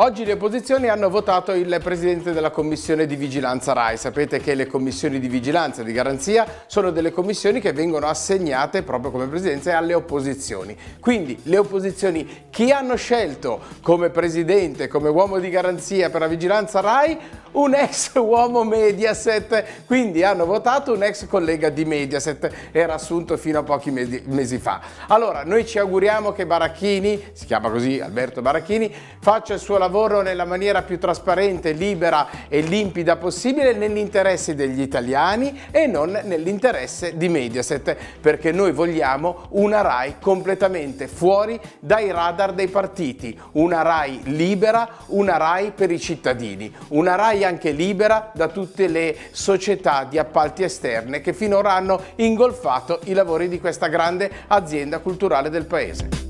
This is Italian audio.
Oggi le opposizioni hanno votato il presidente della commissione di vigilanza RAI. Sapete che le commissioni di vigilanza e di garanzia sono delle commissioni che vengono assegnate proprio come presidenza alle opposizioni. Quindi le opposizioni chi hanno scelto come presidente, come uomo di garanzia per la vigilanza RAI? un ex uomo Mediaset, quindi hanno votato un ex collega di Mediaset, era assunto fino a pochi mesi, mesi fa. Allora, noi ci auguriamo che Baracchini, si chiama così Alberto Baracchini, faccia il suo lavoro nella maniera più trasparente, libera e limpida possibile nell'interesse degli italiani e non nell'interesse di Mediaset, perché noi vogliamo una RAI completamente fuori dai radar dei partiti, una RAI libera, una RAI per i cittadini, una RAI ormai anche libera da tutte le società di appalti esterne che finora hanno ingolfato i lavori di questa grande azienda culturale del paese.